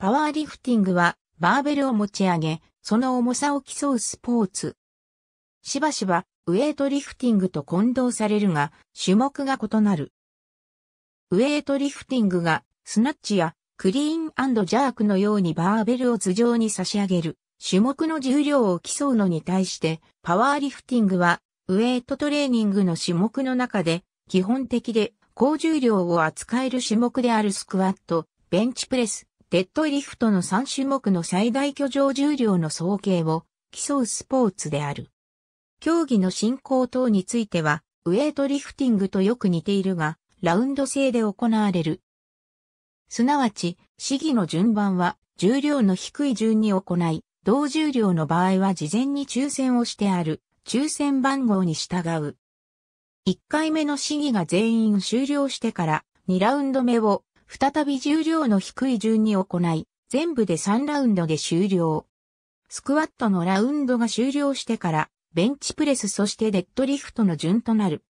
パワーリフティングはバーベルを持ち上げ、その重さを競うスポーツ。しばしばウェイトリフティングと混同されるが、種目が異なる。ウェイトリフティングがスナッチやクリーンジャークのようにバーベルを頭上に差し上げる種目の重量を競うのに対してパワーリフティングはウェイトトレーニングの種目の中で基本的で高重量を扱える種目であるスクワット、ベンチプレス、デッドリフトの3種目の最大居上重量の総計を競うスポーツである。競技の進行等については、ウェイトリフティングとよく似ているが、ラウンド制で行われる。すなわち、試技の順番は、重量の低い順に行い、同重量の場合は事前に抽選をしてある、抽選番号に従う。1回目の試技が全員終了してから、2ラウンド目を再び重量の低い順に行い、全部で3ラウンドで終了。スクワットのラウンドが終了してから、ベンチプレスそしてデッドリフトの順となる。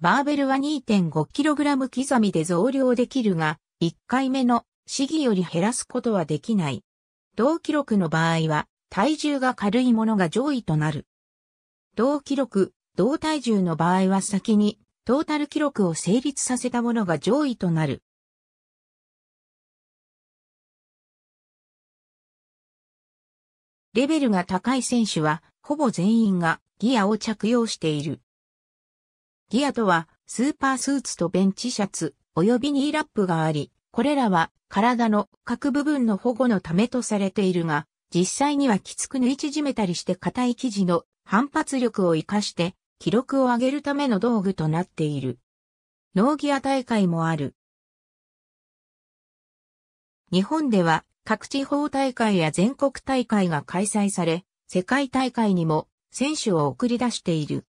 バーベルは 2.5kg 刻みで増量できるが、1回目の試技より減らすことはできない。同記録の場合は、体重が軽いものが上位となる。同記録、同体重の場合は先に、トータル記録を成立させたものが上位となる。レベルが高い選手は、ほぼ全員がギアを着用している。ギアとは、スーパースーツとベンチシャツ、及びニーラップがあり、これらは体の各部分の保護のためとされているが、実際にはきつく縫い縮めたりして硬い生地の反発力を活かして記録を上げるための道具となっている。ノーギア大会もある。日本では各地方大会や全国大会が開催され、世界大会にも選手を送り出している。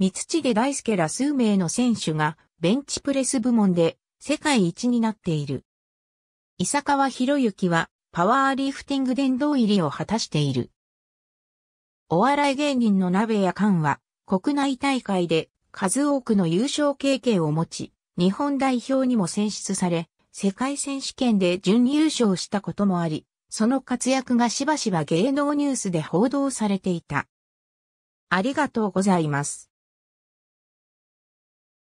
三地で大輔ら数名の選手がベンチプレス部門で世界一になっている。伊坂川博之はパワーリフティング殿堂入りを果たしている。お笑い芸人の鍋カンは国内大会で数多くの優勝経験を持ち、日本代表にも選出され、世界選手権で準優勝したこともあり、その活躍がしばしば芸能ニュースで報道されていた。ありがとうございます。